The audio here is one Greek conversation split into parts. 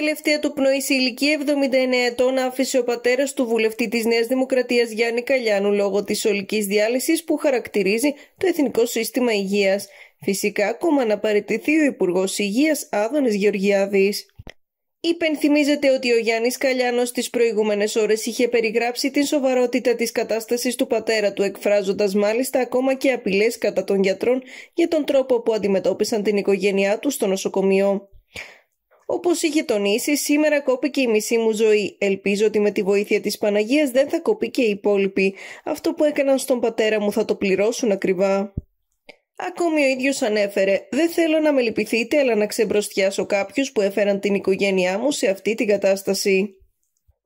Τελευταία του πνοή σε ηλικία 79 ετών άφησε ο πατέρας του βουλευτή της Νέας Δημοκρατίας Γιάννη Καλιάνου λόγω της ολικής διάλυσης που χαρακτηρίζει το Εθνικό Σύστημα Υγείας. Φυσικά, ακόμα να παραιτηθεί ο Υπουργός Υγείας Άδωνης Γεωργιάδης. Υπενθυμίζεται ότι ο Γιάννης Καλιάνος τις προηγούμενες ώρες είχε περιγράψει την σοβαρότητα της κατάστασης του πατέρα του, εκφράζοντας μάλιστα ακόμα και απειλές κατά των γιατρών για τον τρόπο που αντιμετώπισαν την οικογένειά του στο νοσοκομείο. Όπως είχε τονίσει, σήμερα κόπηκε η μισή μου ζωή. Ελπίζω ότι με τη βοήθεια της Παναγίας δεν θα κοπεί και οι υπόλοιποι. Αυτό που έκαναν στον πατέρα μου θα το πληρώσουν ακριβά. Ακόμη ο ίδιος ανέφερε: Δεν θέλω να με λυπηθείτε, αλλά να ξεμπροστιάσω κάποιους που έφεραν την οικογένειά μου σε αυτή την κατάσταση.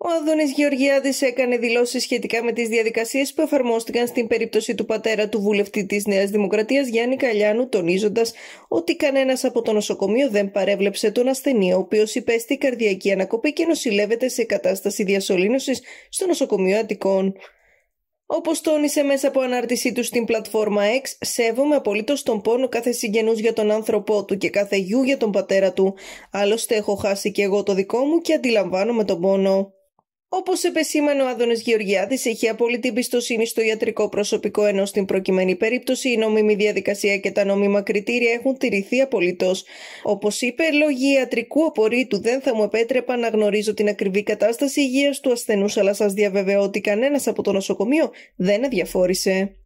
Ο Αδόνη Γεωργιάδης έκανε δηλώσεις σχετικά με τις διαδικασίες που εφαρμόστηκαν στην περίπτωση του πατέρα του βουλευτή της Νέας Δημοκρατίας Γιάννη Καλιάνου, τονίζοντας ότι κανένας από το νοσοκομείο δεν παρέβλεψε τον ασθενή, ο οποίος υπέστη καρδιακή ανακοπή και νοσηλεύεται σε κατάσταση διασωλήνωσης στο νοσοκομείο Αττικών. Όπως τόνισε μέσα από ανάρτησή του στην πλατφόρμα X, σέβομαι απολύτως τον πόνο κάθε συγγενούς για τον άνθρωπό του και κάθε γιου για τον πατέρα του. Άλλωστε, έχω χάσει και εγώ το δικό μου και αντιλαμβάνομαι τον πόνο. Όπως επεσήμανε ο Άδωνε Γεωργιάδης, έχει απόλυτη εμπιστοσύνη στο ιατρικό προσωπικό, ενώ στην προκειμένη περίπτωση η νόμιμη διαδικασία και τα νόμιμα κριτήρια έχουν τηρηθεί απολύτως. Όπως είπε, λόγοι ιατρικού απορρίτου δεν θα μου επέτρεπα να γνωρίζω την ακριβή κατάσταση υγείας του ασθενού, αλλά σας διαβεβαιώ ότι κανένας από το νοσοκομείο δεν αδιαφόρησε.